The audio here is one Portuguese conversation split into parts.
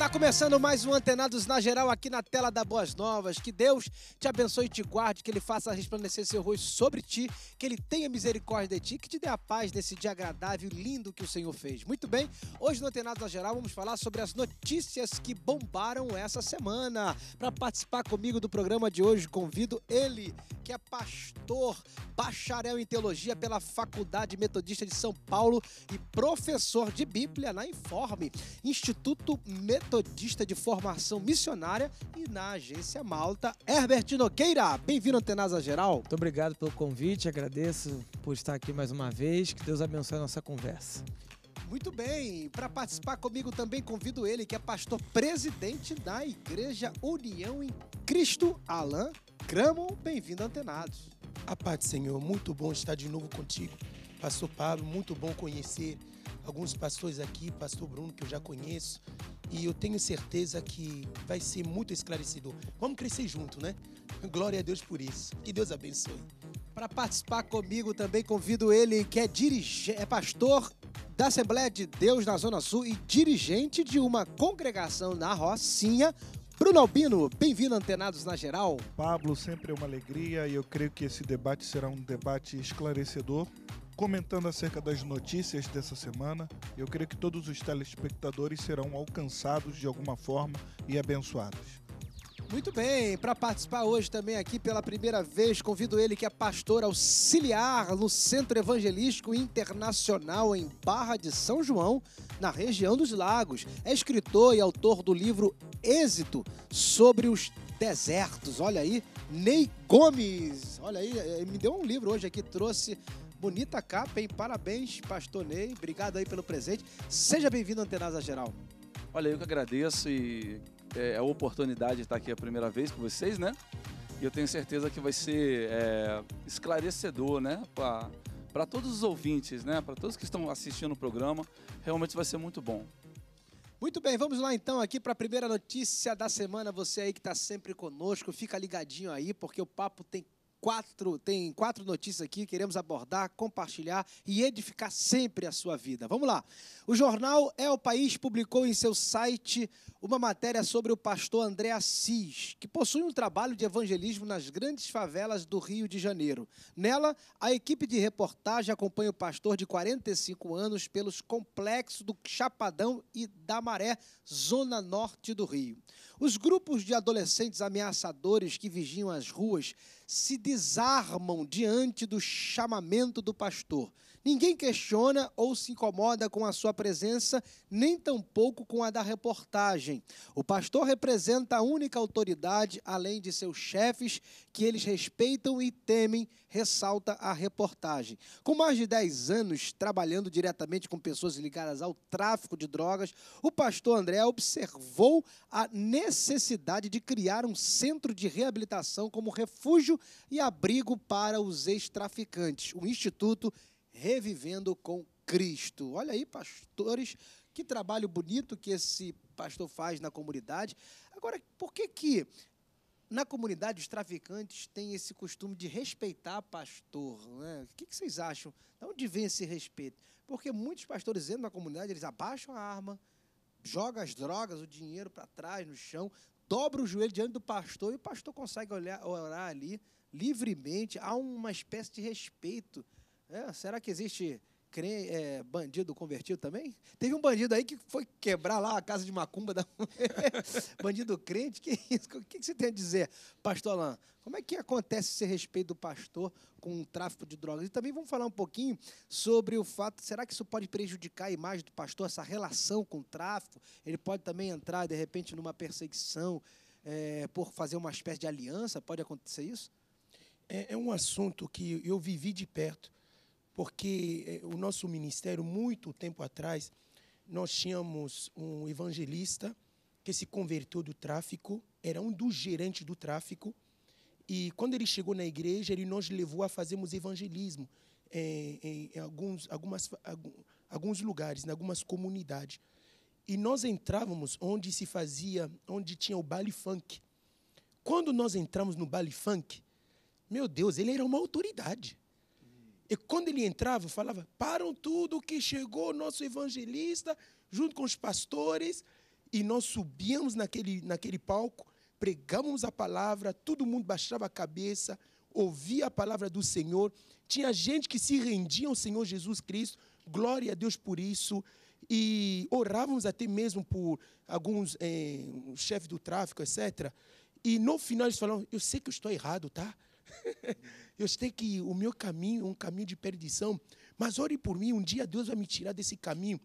Tá começando mais um Antenados na Geral aqui na tela da Boas Novas. Que Deus te abençoe e te guarde, que Ele faça resplandecer seu rosto sobre ti, que Ele tenha misericórdia de ti, que te dê a paz desse dia agradável e lindo que o Senhor fez. Muito bem, hoje no Antenados na Geral vamos falar sobre as notícias que bombaram essa semana. Para participar comigo do programa de hoje, convido ele, que é pastor, bacharel em teologia pela Faculdade Metodista de São Paulo e professor de Bíblia na Informe, Instituto Metodista metodista de formação missionária, e na agência Malta, Herbert Nogueira. Bem-vindo, Antenasa Geral. Muito obrigado pelo convite, agradeço por estar aqui mais uma vez. Que Deus abençoe a nossa conversa. Muito bem, para participar comigo também convido ele, que é pastor presidente da Igreja União em Cristo, Alain Cramo. Bem-vindo, Antenados. A paz do Senhor, muito bom estar de novo contigo. Pastor Pablo, muito bom conhecer alguns pastores aqui, pastor Bruno, que eu já conheço, e eu tenho certeza que vai ser muito esclarecedor. Vamos crescer junto, né? Glória a Deus por isso. Que Deus abençoe. Para participar comigo também convido ele, que é dirige, é pastor da Assembleia de Deus na Zona Sul e dirigente de uma congregação na Rocinha. Bruno Albino, bem-vindo Antenados na Geral. Pablo, sempre é uma alegria e eu creio que esse debate será um debate esclarecedor comentando acerca das notícias dessa semana. Eu creio que todos os telespectadores serão alcançados de alguma forma e abençoados. Muito bem, para participar hoje também aqui pela primeira vez, convido ele que é pastor auxiliar no Centro Evangelístico Internacional em Barra de São João, na região dos Lagos. É escritor e autor do livro Êxito sobre os desertos. Olha aí, Ney Gomes. Olha aí, me deu um livro hoje aqui, trouxe Bonita capa, hein? Parabéns, Pastor Ney. Obrigado aí pelo presente. Seja bem-vindo, Antenasa Geral. Olha, eu que agradeço e é, é a oportunidade de estar aqui a primeira vez com vocês, né? E eu tenho certeza que vai ser é, esclarecedor, né? Pra para todos os ouvintes, né? Para todos que estão assistindo o programa, realmente vai ser muito bom. Muito bem, vamos lá então aqui para a primeira notícia da semana. Você aí que está sempre conosco, fica ligadinho aí, porque o papo tem quatro, tem quatro notícias aqui, queremos abordar, compartilhar e edificar sempre a sua vida. Vamos lá. O jornal É o País publicou em seu site uma matéria sobre o pastor André Assis, que possui um trabalho de evangelismo nas grandes favelas do Rio de Janeiro. Nela, a equipe de reportagem acompanha o pastor de 45 anos pelos complexos do Chapadão e da Maré, zona norte do Rio. Os grupos de adolescentes ameaçadores que vigiam as ruas se desarmam diante do chamamento do pastor. Ninguém questiona ou se incomoda com a sua presença, nem tampouco com a da reportagem. O pastor representa a única autoridade, além de seus chefes, que eles respeitam e temem, ressalta a reportagem. Com mais de 10 anos trabalhando diretamente com pessoas ligadas ao tráfico de drogas, o pastor André observou a necessidade de criar um centro de reabilitação como refúgio e abrigo para os ex-traficantes. O Instituto Revivendo com Cristo. Olha aí, pastores, que trabalho bonito que esse pastor faz na comunidade. Agora, por que que na comunidade os traficantes têm esse costume de respeitar pastor? Né? O que, que vocês acham? De onde vem esse respeito? Porque muitos pastores entram na comunidade, eles abaixam a arma, jogam as drogas, o dinheiro para trás, no chão, dobra o joelho diante do pastor e o pastor consegue olhar, orar ali livremente. Há uma espécie de respeito é, será que existe é, bandido convertido também? Teve um bandido aí que foi quebrar lá a casa de macumba da mulher. bandido crente, que isso? O que você tem a dizer, pastor Alain? Como é que acontece esse respeito do pastor com o tráfico de drogas? E também vamos falar um pouquinho sobre o fato, será que isso pode prejudicar a imagem do pastor, essa relação com o tráfico? Ele pode também entrar, de repente, numa perseguição é, por fazer uma espécie de aliança? Pode acontecer isso? é, é um assunto que eu vivi de perto porque eh, o nosso ministério, muito tempo atrás, nós tínhamos um evangelista que se converteu do tráfico, era um dos gerentes do tráfico, e quando ele chegou na igreja, ele nos levou a fazermos evangelismo em, eh, em, em alguns, algumas, alguns lugares, em algumas comunidades. E nós entrávamos onde se fazia, onde tinha o baile funk. Quando nós entramos no baile funk, meu Deus, ele era uma autoridade. E quando ele entrava, falava: param tudo que chegou nosso evangelista, junto com os pastores, e nós subíamos naquele, naquele palco, pregávamos a palavra, todo mundo baixava a cabeça, ouvia a palavra do Senhor. Tinha gente que se rendia ao Senhor Jesus Cristo, glória a Deus por isso. E orávamos até mesmo por alguns eh, chefes do tráfico, etc. E no final eles falavam: Eu sei que eu estou errado, tá? Eu sei que o meu caminho é um caminho de perdição, mas ore por mim, um dia Deus vai me tirar desse caminho.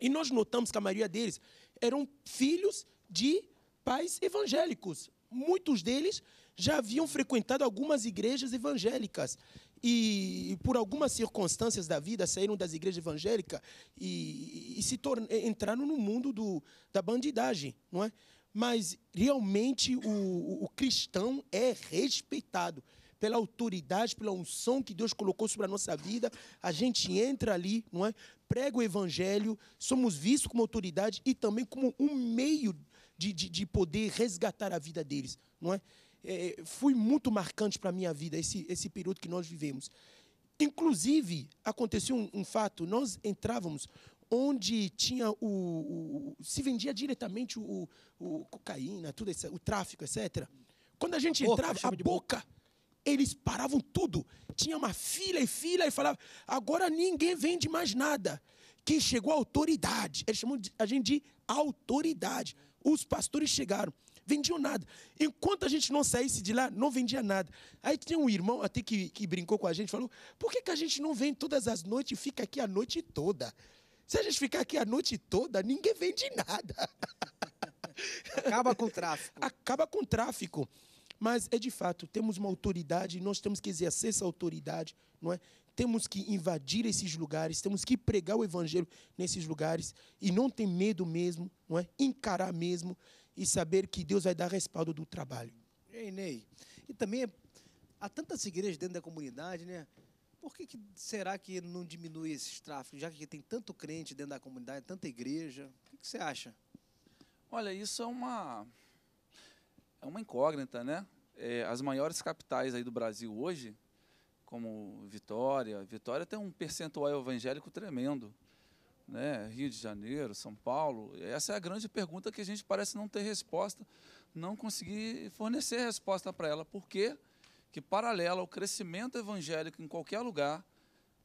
E nós notamos que a maioria deles eram filhos de pais evangélicos. Muitos deles já haviam frequentado algumas igrejas evangélicas e, por algumas circunstâncias da vida saíram das igrejas evangélicas e, e se entraram no mundo do, da bandidagem, não é? Mas realmente o, o cristão é respeitado pela autoridade, pela unção que Deus colocou sobre a nossa vida, a gente entra ali, não é? Prega o evangelho, somos vistos como autoridade e também como um meio de, de, de poder resgatar a vida deles, não é? é foi muito marcante para a minha vida esse, esse período que nós vivemos. Inclusive, aconteceu um, um fato, nós entrávamos onde tinha o, o, se vendia diretamente o, o cocaína, tudo isso, o tráfico, etc. Quando a gente entrava, a boca, boca, eles paravam tudo. Tinha uma fila e fila e falava: agora ninguém vende mais nada. Que chegou a autoridade. Eles chamam a gente de autoridade. Os pastores chegaram, vendiam nada. Enquanto a gente não saísse de lá, não vendia nada. Aí tinha um irmão até que, que brincou com a gente, falou: por que, que a gente não vem todas as noites e fica aqui a noite toda? Se a gente ficar aqui a noite toda, ninguém vende nada. Acaba com o tráfico. Acaba com o tráfico. Mas é de fato, temos uma autoridade, nós temos que exercer essa autoridade, não é? Temos que invadir esses lugares, temos que pregar o evangelho nesses lugares e não ter medo mesmo, não é? Encarar mesmo e saber que Deus vai dar respaldo do trabalho. Ei, Ney. E também é, há tantas igrejas dentro da comunidade, né? Por que, que, será que não diminui esses tráficos, já que tem tanto crente dentro da comunidade, tanta igreja? O que, que você acha? Olha, isso é uma, é uma incógnita, né? É, as maiores capitais aí do Brasil hoje, como Vitória, Vitória tem um percentual evangélico tremendo, né? Rio de Janeiro, São Paulo. Essa é a grande pergunta que a gente parece não ter resposta, não conseguir fornecer resposta para ela. Por quê? Que paralela ao crescimento evangélico em qualquer lugar,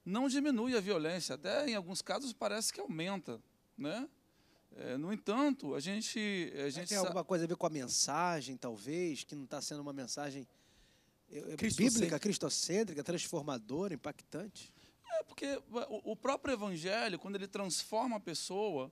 não diminui a violência, até em alguns casos parece que aumenta, né? É, no entanto, a gente. A gente tem alguma coisa a ver com a mensagem, talvez, que não está sendo uma mensagem é, é bíblica, cristocêntrica, transformadora, impactante? É, porque o próprio evangelho, quando ele transforma a pessoa,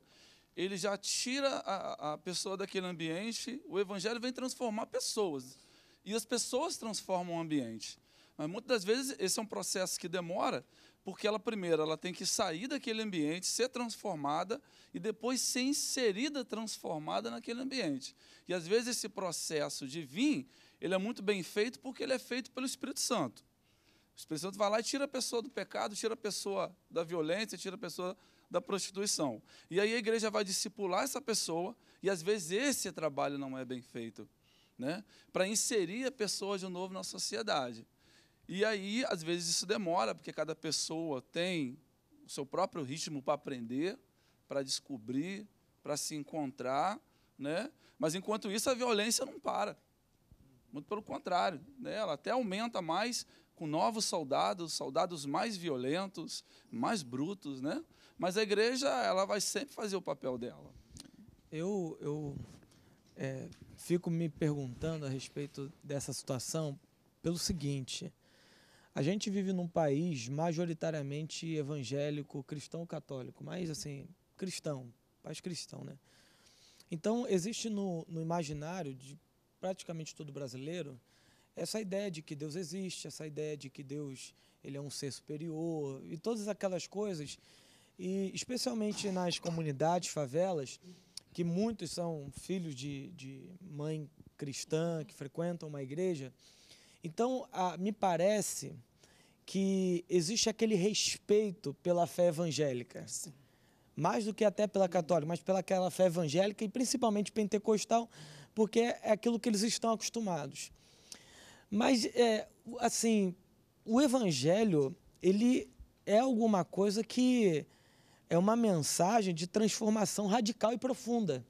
ele já tira a, a pessoa daquele ambiente, o evangelho vem transformar pessoas. E as pessoas transformam o ambiente. Mas muitas das vezes esse é um processo que demora, porque ela primeiro ela tem que sair daquele ambiente, ser transformada e depois ser inserida, transformada naquele ambiente. E às vezes esse processo de vir, ele é muito bem feito porque ele é feito pelo Espírito Santo. O Espírito Santo vai lá e tira a pessoa do pecado, tira a pessoa da violência, tira a pessoa da prostituição. E aí a igreja vai discipular essa pessoa e às vezes esse trabalho não é bem feito, né? Para inserir a pessoa de novo na sociedade. E aí, às vezes, isso demora, porque cada pessoa tem o seu próprio ritmo para aprender, para descobrir, para se encontrar. Né? Mas, enquanto isso, a violência não para. Muito pelo contrário, né? ela até aumenta mais com novos soldados, soldados mais violentos, mais brutos. Né? Mas a igreja ela vai sempre fazer o papel dela. Eu, eu é, fico me perguntando a respeito dessa situação pelo seguinte: a gente vive num país majoritariamente evangélico, cristão católico, mas assim, cristão, país cristão, né? Então, existe no, no imaginário de praticamente todo brasileiro essa ideia de que Deus existe, essa ideia de que Deus ele é um ser superior e todas aquelas coisas. E especialmente nas comunidades, favelas, que muitos são filhos de, de mãe cristã, que frequentam uma igreja, então, a, me parece que existe aquele respeito pela fé evangélica. Sim. Mais do que até pela católica, mas pelaquela fé evangélica e principalmente pentecostal, porque é aquilo que eles estão acostumados. Mas, é, assim, o evangelho, ele é alguma coisa que é uma mensagem de transformação radical e profunda.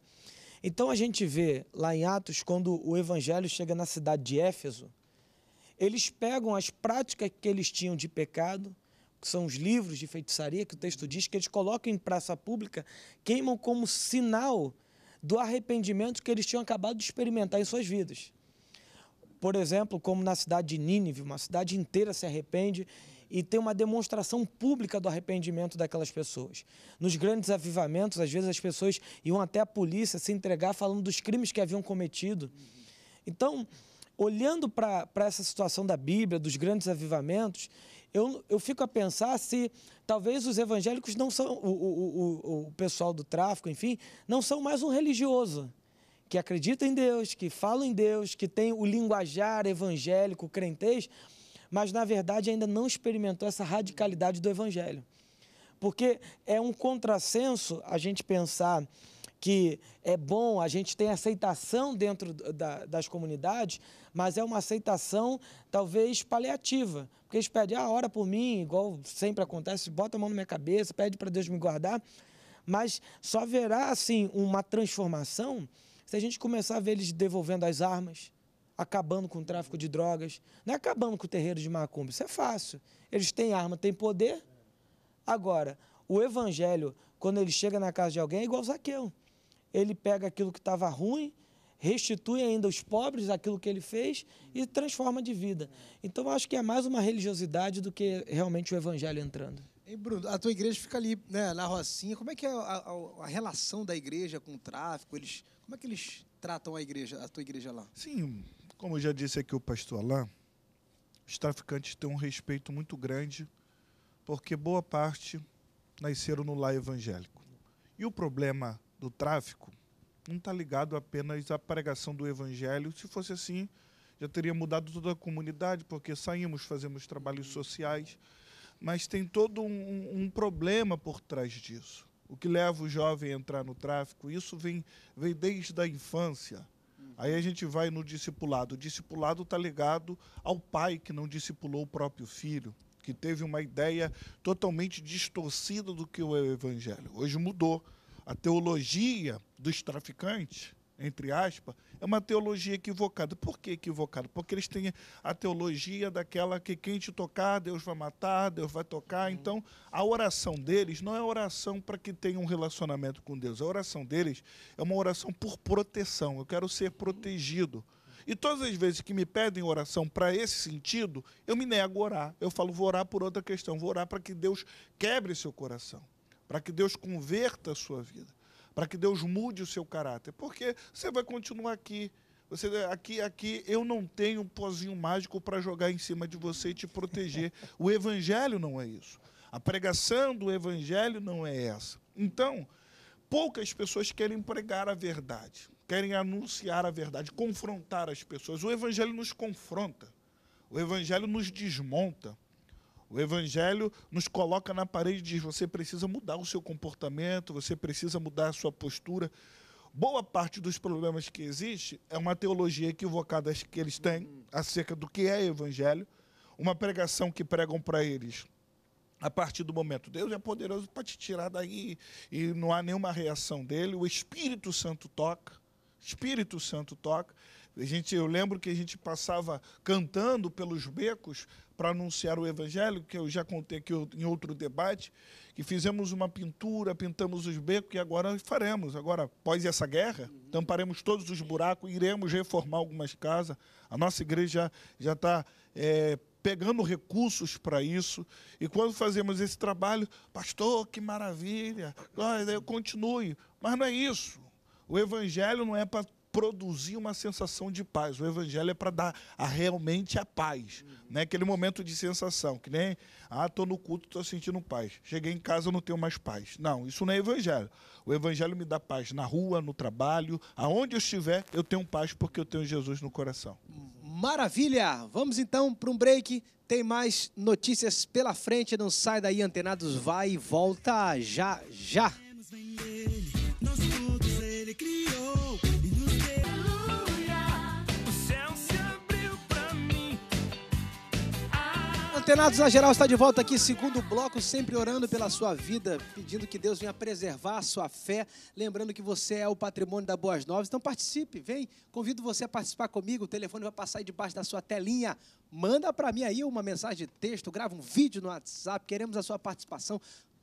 Então a gente vê lá em Atos, quando o evangelho chega na cidade de Éfeso, eles pegam as práticas que eles tinham de pecado, que são os livros de feitiçaria, que o texto diz, que eles colocam em praça pública, queimam como sinal do arrependimento que eles tinham acabado de experimentar em suas vidas. Por exemplo, como na cidade de Nínive, uma cidade inteira se arrepende e tem uma demonstração pública do arrependimento daquelas pessoas. Nos grandes avivamentos, às vezes as pessoas iam até a polícia se entregar falando dos crimes que haviam cometido. Então, olhando para essa situação da Bíblia, dos grandes avivamentos, eu, eu fico a pensar se talvez os evangélicos não são, o, o, o, o pessoal do tráfico, enfim, não são mais um religioso que acredita em Deus, que fala em Deus, que tem o linguajar evangélico, crentez, mas na verdade ainda não experimentou essa radicalidade do evangelho. Porque é um contrassenso a gente pensar que é bom, a gente tem aceitação dentro da, das comunidades, mas é uma aceitação talvez paliativa. Porque eles pedem, ah, ora por mim, igual sempre acontece, bota a mão na minha cabeça, pede para Deus me guardar. Mas só haverá, assim, uma transformação se a gente começar a ver eles devolvendo as armas, acabando com o tráfico de drogas, não é acabando com o terreiro de macumba, isso é fácil. Eles têm arma, têm poder. Agora, o evangelho, quando ele chega na casa de alguém, é igual Zaqueu ele pega aquilo que estava ruim, restitui ainda os pobres aquilo que ele fez e transforma de vida. Então eu acho que é mais uma religiosidade do que realmente o evangelho entrando. E Bruno, a tua igreja fica ali, né, na Rocinha. Como é que é a, a, a relação da igreja com o tráfico? Eles, como é que eles tratam a igreja, a tua igreja lá? Sim, como já disse aqui o pastor Alain, os traficantes têm um respeito muito grande, porque boa parte nasceram no lar evangélico. E o problema do tráfico não está ligado apenas à pregação do evangelho. Se fosse assim, já teria mudado toda a comunidade, porque saímos, fazemos trabalhos uhum. sociais. Mas tem todo um, um problema por trás disso. O que leva o jovem a entrar no tráfico, isso vem, vem desde a infância. Uhum. Aí a gente vai no discipulado. O discipulado está ligado ao pai que não discipulou o próprio filho, que teve uma ideia totalmente distorcida do que é o evangelho. Hoje mudou a teologia dos traficantes, entre aspas, é uma teologia equivocada. Por que equivocada? Porque eles têm a teologia daquela que quem te tocar, Deus vai matar, Deus vai tocar. Uhum. Então, a oração deles não é oração para que tenha um relacionamento com Deus. A oração deles é uma oração por proteção. Eu quero ser protegido. E todas as vezes que me pedem oração para esse sentido, eu me nego a orar. Eu falo, vou orar por outra questão, vou orar para que Deus quebre seu coração para que Deus converta a sua vida, para que Deus mude o seu caráter, porque você vai continuar aqui. Você, aqui, aqui eu não tenho um pozinho mágico para jogar em cima de você e te proteger. O evangelho não é isso. A pregação do evangelho não é essa. Então, poucas pessoas querem pregar a verdade, querem anunciar a verdade, confrontar as pessoas. O Evangelho nos confronta, o Evangelho nos desmonta, o evangelho nos coloca na parede e diz: você precisa mudar o seu comportamento, você precisa mudar a sua postura. Boa parte dos problemas que existe é uma teologia equivocada que eles têm acerca do que é evangelho, uma pregação que pregam para eles a partir do momento. Deus é poderoso para te tirar daí e não há nenhuma reação dele. O Espírito Santo toca. Espírito Santo toca. A gente, eu lembro que a gente passava cantando pelos becos para anunciar o evangelho, que eu já contei aqui em outro debate, que fizemos uma pintura, pintamos os becos e agora faremos. Agora, após essa guerra, tamparemos todos os buracos, iremos reformar algumas casas. A nossa igreja já está é, pegando recursos para isso. E quando fazemos esse trabalho, pastor, que maravilha, eu continue. Mas não é isso. O evangelho não é para produzir uma sensação de paz. O evangelho é para dar a, realmente a paz, uhum. né? Aquele momento de sensação, que nem ah, tô no culto, tô sentindo paz. Cheguei em casa, não tenho mais paz. Não, isso não é evangelho. O evangelho me dá paz na rua, no trabalho, aonde eu estiver, eu tenho paz porque eu tenho Jesus no coração. Maravilha! Vamos então para um break. Tem mais notícias pela frente, não sai daí, antenados, vai e volta já já. Antenados na Geral está de volta aqui, segundo bloco, sempre orando pela sua vida, pedindo que Deus venha preservar a sua fé, lembrando que você é o patrimônio da Boas Novas. Então participe, vem, convido você a participar comigo, o telefone vai passar aí debaixo da sua telinha. Manda para mim aí uma mensagem de texto, grava um vídeo no WhatsApp, queremos a sua participação.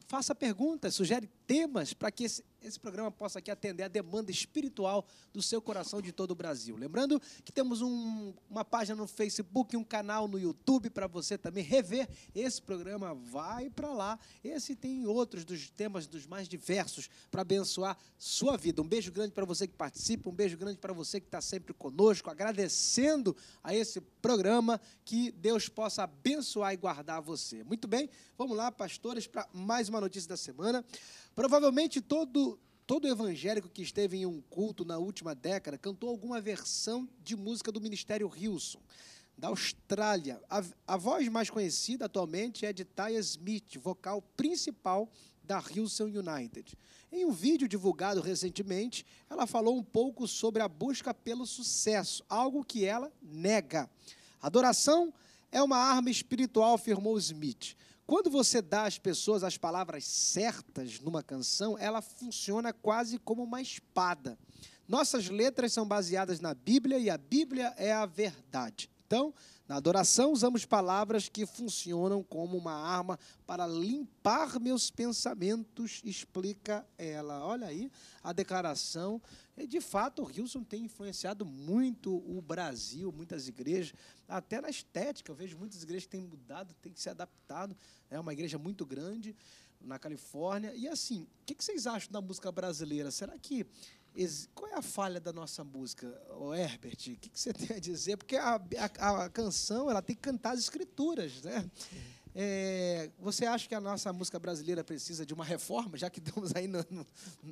Faça perguntas, sugere temas para que esse esse programa possa aqui atender a demanda espiritual do seu coração de todo o Brasil. Lembrando que temos um, uma página no Facebook, um canal no YouTube para você também rever. Esse programa vai para lá. Esse tem outros dos temas dos mais diversos para abençoar sua vida. Um beijo grande para você que participa, um beijo grande para você que está sempre conosco, agradecendo a esse programa que Deus possa abençoar e guardar você. Muito bem, vamos lá, pastores, para mais uma notícia da semana. Provavelmente todo Todo evangélico que esteve em um culto na última década cantou alguma versão de música do Ministério Hilson, da Austrália. A, a voz mais conhecida atualmente é de Taya Smith, vocal principal da Hilson United. Em um vídeo divulgado recentemente, ela falou um pouco sobre a busca pelo sucesso, algo que ela nega. Adoração é uma arma espiritual, afirmou Smith. Quando você dá às pessoas as palavras certas numa canção, ela funciona quase como uma espada. Nossas letras são baseadas na Bíblia e a Bíblia é a verdade. Então, na adoração, usamos palavras que funcionam como uma arma para limpar meus pensamentos, explica ela. Olha aí a declaração. de fato, o Hilson tem influenciado muito o Brasil, muitas igrejas, até na estética. Eu vejo muitas igrejas que têm mudado, têm se adaptado. É uma igreja muito grande na Califórnia. E assim, o que vocês acham da música brasileira? Será que qual é a falha da nossa música, o Herbert? O que, você tem a dizer? Porque a, a, a, canção ela tem que cantar as escrituras, né? É, você acha que a nossa música brasileira precisa de uma reforma, já que estamos aí no, no,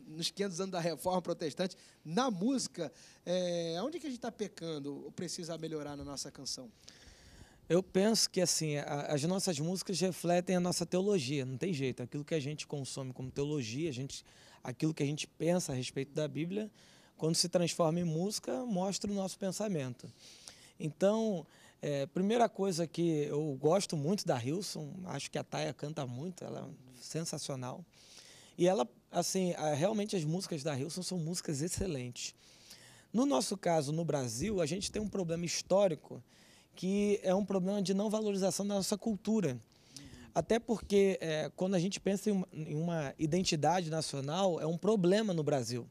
nos 500 anos da reforma protestante? Na música, é, onde que a gente está pecando ou precisa melhorar na nossa canção? Eu penso que assim a, as nossas músicas refletem a nossa teologia, não tem jeito. Aquilo que a gente consome como teologia, a gente aquilo que a gente pensa a respeito da Bíblia, quando se transforma em música, mostra o nosso pensamento. Então, é, primeira coisa que eu gosto muito da Hilson, acho que a Taia canta muito, ela é sensacional. E ela, assim, realmente as músicas da Hilson são músicas excelentes. No nosso caso, no Brasil, a gente tem um problema histórico que é um problema de não valorização da nossa cultura. Até porque é, quando a gente pensa em uma, em uma, identidade nacional, é um problema no Brasil.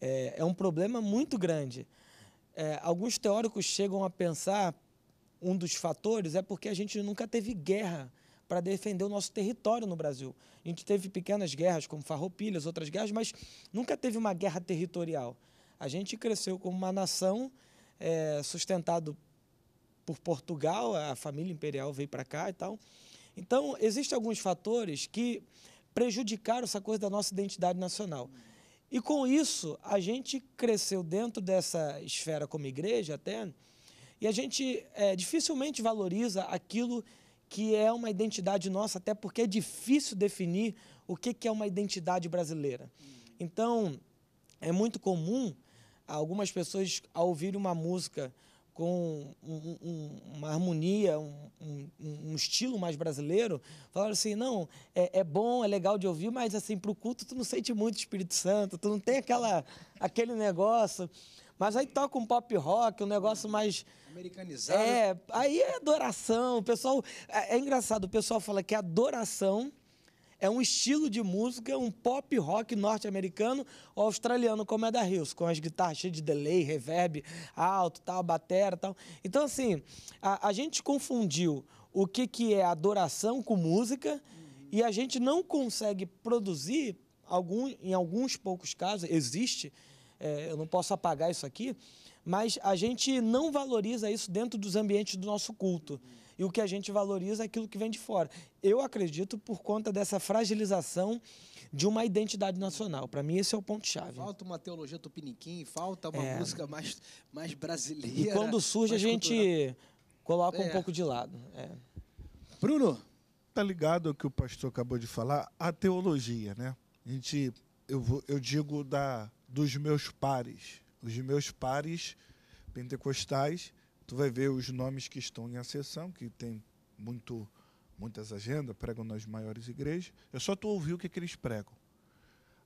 É, é um problema muito grande. É, alguns teóricos chegam a pensar um dos fatores é porque a gente nunca teve guerra para defender o nosso território no Brasil. A gente teve pequenas guerras, como Farroupilhas, outras guerras, mas nunca teve uma guerra territorial. A gente cresceu como uma nação é, sustentado por Portugal, a família imperial veio para cá e tal, então, existem alguns fatores que prejudicaram essa coisa da nossa identidade nacional. E com isso, a gente cresceu dentro dessa esfera como igreja até, e a gente é, dificilmente valoriza aquilo que é uma identidade nossa, até porque é difícil definir o que, que é uma identidade brasileira. Então, é muito comum algumas pessoas, ouvirem ouvir uma música com um, um, uma harmonia, um, um, estilo mais brasileiro, falaram assim, não, é, é, bom, é legal de ouvir, mas assim, para o culto tu não sente muito Espírito Santo, tu não tem aquela, aquele negócio. Mas aí toca um pop rock, um negócio mais. Americanizado. É, aí é adoração. O pessoal. É, é engraçado, o pessoal fala que é adoração é um estilo de música, um pop rock norte-americano ou australiano, como é da Hills, com as guitarras cheias de delay, reverb alto, tal, batera tal. Então, assim, a, a gente confundiu o que, que é adoração com música uhum. e a gente não consegue produzir, algum, em alguns poucos casos, existe, é, eu não posso apagar isso aqui, mas a gente não valoriza isso dentro dos ambientes do nosso culto. E o que a gente valoriza é aquilo que vem de fora. Eu acredito por conta dessa fragilização de uma identidade nacional. Para mim, esse é o ponto-chave. Falta uma teologia tupiniquim, falta uma é. música mais, mais brasileira. E quando surge, a gente cultural. coloca é. um pouco de lado. É. Bruno? Tá ligado ao que o pastor acabou de falar? A teologia, né? A gente, eu, vou, eu digo da, dos meus pares os meus pares pentecostais, tu vai ver os nomes que estão em ascensão, que tem muito, muitas agendas, pregam nas maiores igrejas. Eu só tu ouvir o que, que eles pregam.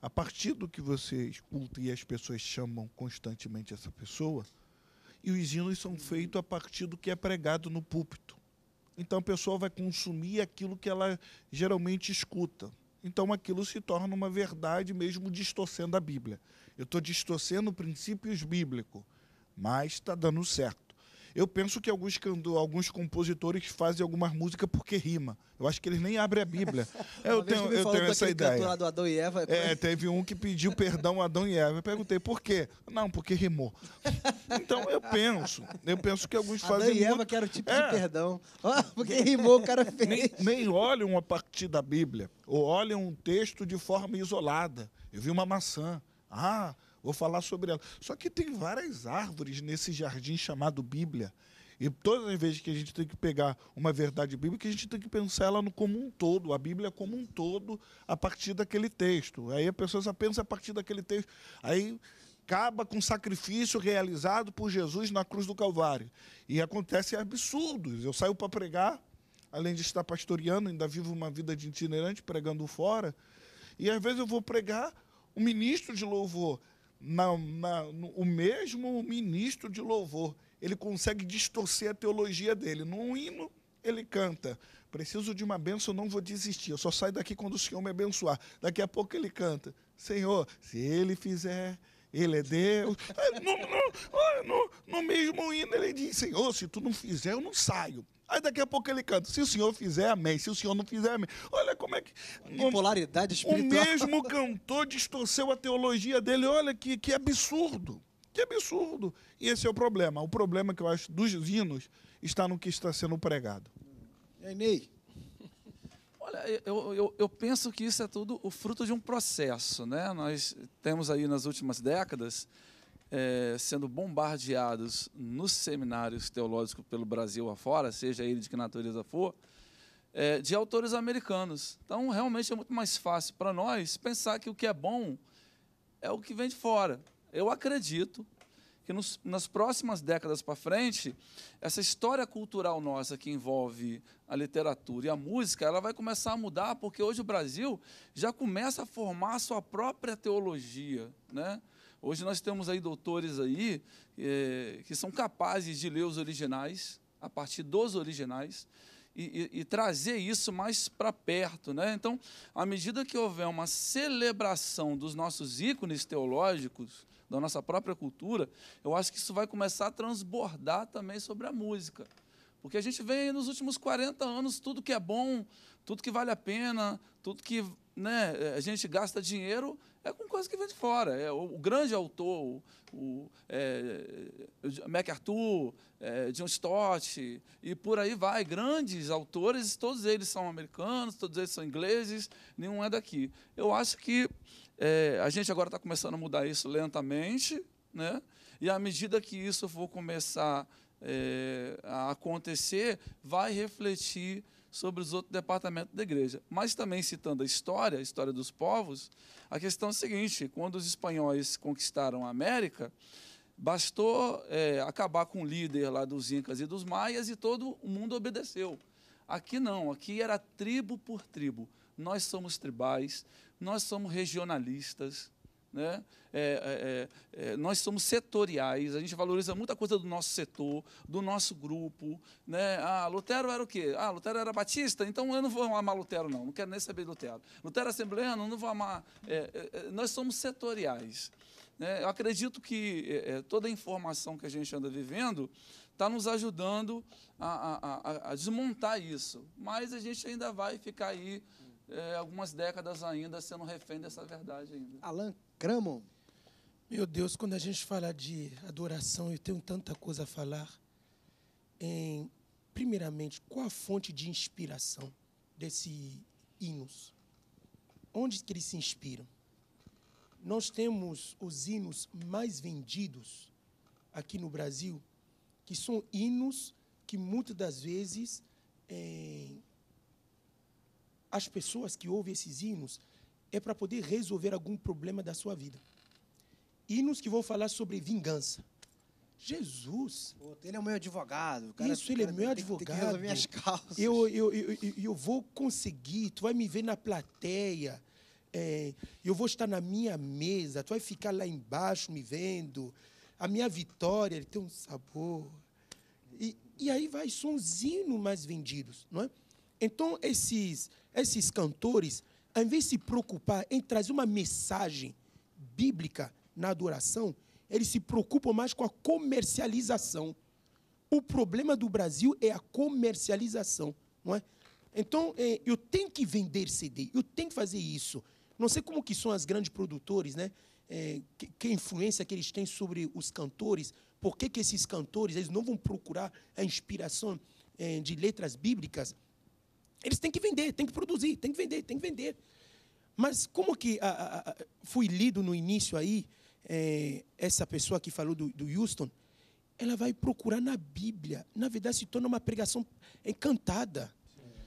A partir do que você escuta e as pessoas chamam constantemente essa pessoa, e os hinos são feitos a partir do que é pregado no púlpito. Então a pessoa vai consumir aquilo que ela geralmente escuta então aquilo se torna uma verdade mesmo distorcendo a Bíblia. Eu estou distorcendo princípios bíblicos, mas está dando certo. Eu penso que alguns, alguns compositores fazem algumas músicas porque rima. Eu acho que eles nem abrem a Bíblia. Eu tenho, eu tenho essa ideia. do Adão e Eva. É, é teve um que pediu perdão a Adão e Eva. Eu perguntei por quê? Não, porque rimou. Então eu penso, eu penso que alguns fazem. Adão e Eva muito... quero te tipo pedir é. perdão. Oh, porque rimou, o cara fez. Nem, nem olham a partir da Bíblia, ou olham um texto de forma isolada. Eu vi uma maçã. Ah, Vou falar sobre ela. Só que tem várias árvores nesse jardim chamado Bíblia. E todas as vezes que a gente tem que pegar uma verdade bíblica, a gente tem que pensar ela no como um todo, a Bíblia como um todo, a partir daquele texto. Aí a pessoa só pensa a partir daquele texto. Aí acaba com o sacrifício realizado por Jesus na cruz do Calvário. E acontece absurdos. Eu saio para pregar, além de estar pastoreando, ainda vivo uma vida de itinerante pregando fora. E às vezes eu vou pregar, o ministro de louvor na, na, no, o mesmo ministro de louvor, ele consegue distorcer a teologia dele. Num hino, ele canta. Preciso de uma benção, não vou desistir. Eu só saio daqui quando o Senhor me abençoar. Daqui a pouco ele canta. Senhor, se ele fizer, ele é Deus. Ah, no, no, no, no mesmo hino ele diz, Senhor, se tu não fizer, eu não saio. Aí daqui a pouco ele canta: Se o senhor fizer, amém. Se o senhor não fizer, amém. Olha como é que. Bipolaridade espiritual. O mesmo cantor distorceu a teologia dele. Olha que, que absurdo. Que absurdo. E esse é o problema. O problema que eu acho dos hinos está no que está sendo pregado. E aí, Ney? Olha, eu, eu, eu, penso que isso é tudo o fruto de um processo. Né? Nós temos aí nas últimas décadas é, sendo bombardeados nos seminários teológicos pelo Brasil afora, seja ele de que natureza for, é, de autores americanos. Então, realmente é muito mais fácil para nós pensar que o que é bom é o que vem de fora. Eu acredito que nos, nas próximas décadas para frente, essa história cultural nossa que envolve a literatura e a música, ela vai começar a mudar, porque hoje o Brasil já começa a formar a sua própria teologia, né? Hoje nós temos aí doutores aí é, que são capazes de ler os originais, a partir dos originais, e, e, e trazer isso mais para perto. Né? Então, à medida que houver uma celebração dos nossos ícones teológicos, da nossa própria cultura, eu acho que isso vai começar a transbordar também sobre a música. Porque a gente vem aí nos últimos 40 anos tudo que é bom, tudo que vale a pena, tudo que né, a gente gasta dinheiro é com coisa que vem de fora. É, o, o grande autor, o, o é, é MacArthur, é, John Stott, e por aí vai, grandes autores, todos eles são americanos, todos eles são ingleses, nenhum é daqui. Eu acho que é, a gente agora está começando a mudar isso lentamente, né? e à medida que isso for começar é, a acontecer, vai refletir sobre os outros departamentos da igreja. Mas também citando a história, a história dos povos, a questão é a seguinte: quando os espanhóis conquistaram a América, bastou é, acabar com o líder lá dos Incas e dos Maias e todo o mundo obedeceu. Aqui não, aqui era tribo por tribo. Nós somos tribais, nós somos regionalistas. Né? É, é, é, é, nós somos setoriais, a gente valoriza muita coisa do nosso setor, do nosso grupo. Né? Ah, Lutero era o quê? Ah, Lutero era batista, então eu não vou amar Lutero, não, não quero nem saber de Lutero. Lutero é assembleano, não vou amar. É, nós somos setoriais. Né? Eu acredito que toda a informação que a gente anda vivendo está nos ajudando a, a, a, a desmontar isso, mas a gente ainda vai ficar aí é, algumas décadas ainda sendo refém dessa verdade ainda. Alan, consacramos. Meu Deus, quando a gente fala de adoração, eu tenho tanta coisa a falar. Em, primeiramente, qual a fonte de inspiração desses hinos? Onde que eles se inspiram? Nós temos os hinos mais vendidos aqui no Brasil, que são hinos que muitas das vezes eh, as pessoas que ouvem esses hinos é para poder resolver algum problema da sua vida. Hinos que vão falar sobre vingança. Jesus. ele é meu advogado. Cara, Isso, ele cara, é meu advogado. Eu, eu, eu, eu, vou conseguir, tu vai me ver na plateia, é, eu vou estar na minha mesa, tu vai ficar lá embaixo me vendo. A minha vitória ele tem um sabor. E, e aí vai, são os hinos mais vendidos. Não é? Então, esses, esses cantores ao invés de se preocupar em trazer uma mensagem bíblica na adoração, eles se preocupam mais com a comercialização. O problema do Brasil é a comercialização, não é? Então, é, eu tenho que vender CD, eu tenho que fazer isso. Não sei como que são as grandes produtores, né? É, que, que, influência que eles têm sobre os cantores, por que, que esses cantores eles não vão procurar a inspiração é, de letras bíblicas, eles têm que vender, têm que produzir, têm que vender, têm que vender. Mas como que a, a, a, fui lido no início aí, é, essa pessoa que falou do, do Houston, ela vai procurar na Bíblia. Na verdade, se torna uma pregação encantada.